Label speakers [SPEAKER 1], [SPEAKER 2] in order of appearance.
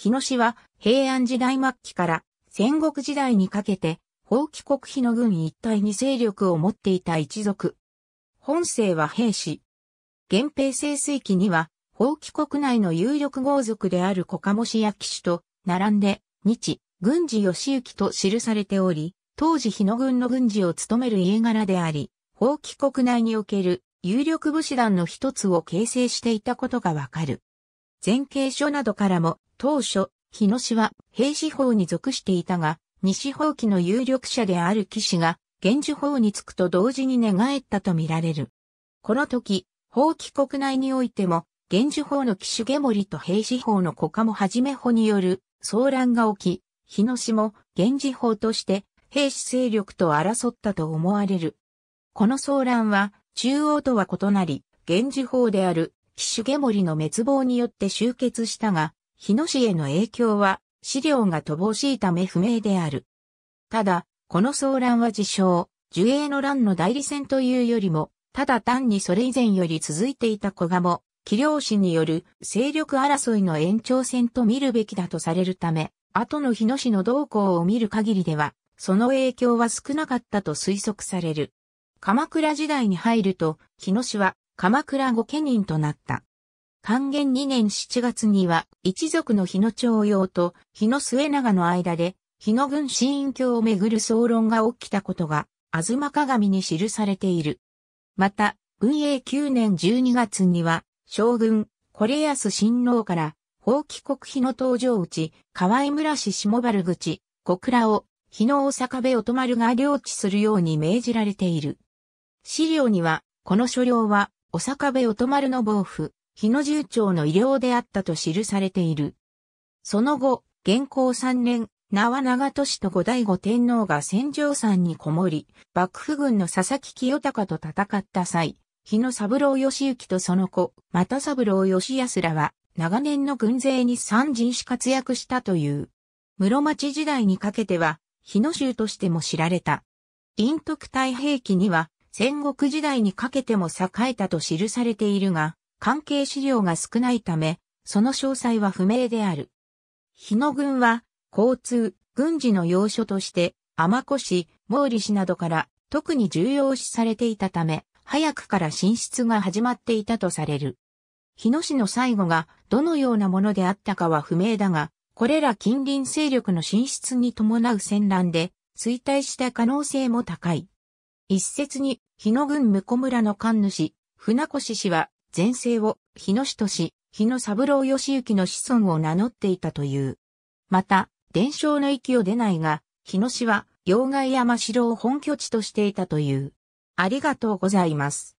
[SPEAKER 1] 日野市は平安時代末期から戦国時代にかけて、法規国日野軍一体に勢力を持っていた一族。本姓は平氏。源平盛衰期には、法規国内の有力豪族である小鴨氏や騎士と、並んで、日、軍事義行と記されており、当時日野軍の軍事を務める家柄であり、法規国内における有力武士団の一つを形成していたことがわかる。前景書などからも、当初、日野氏は平氏法に属していたが、西法期の有力者である騎士が、源氏法に就くと同時に寝返ったとみられる。この時、法規国内においても、源氏法の騎士下森と平氏法の古家もはじめ法による騒乱が起き、日野氏も源氏法として兵士勢力と争ったと思われる。この騒乱は中央とは異なり、源氏法であるシ下森の滅亡によって終結したが、日野市への影響は資料が乏しいため不明である。ただ、この騒乱は自称、樹影の乱の代理戦というよりも、ただ単にそれ以前より続いていた小鴨、器量氏による勢力争いの延長戦と見るべきだとされるため、後の日野市の動向を見る限りでは、その影響は少なかったと推測される。鎌倉時代に入ると、日野市は鎌倉御家人となった。還元2年7月には、一族の日野長陽と日野末長の間で、日野軍新因教をめぐる総論が起きたことが、あずま鏡に記されている。また、運営9年12月には、将軍、コレヤス親王から、法規国日の登場内、河合村市下原口、小倉を、日野大阪部ま丸が領地するように命じられている。資料には、この書領は、お坂部乙丸の暴府、日野重長の医療であったと記されている。その後、元寇三年、名は長年と後醍醐天皇が戦場山にこもり、幕府軍の佐々木清隆と戦った際、日野三郎義行とその子、又三郎義康らは、長年の軍勢に三人し活躍したという。室町時代にかけては、日野州としても知られた。陰徳太平記には、戦国時代にかけても栄えたと記されているが、関係資料が少ないため、その詳細は不明である。日野軍は、交通、軍事の要所として、天子市、毛利市などから特に重要視されていたため、早くから進出が始まっていたとされる。日野市の最後がどのようなものであったかは不明だが、これら近隣勢力の進出に伴う戦乱で衰退した可能性も高い。一説に日野郡向村の神主、船越氏は、前世を日野氏とし、日野三郎義行の子孫を名乗っていたという。また、伝承の域を出ないが、日野氏は、妖怪山城を本拠地としていたという。ありがとうございます。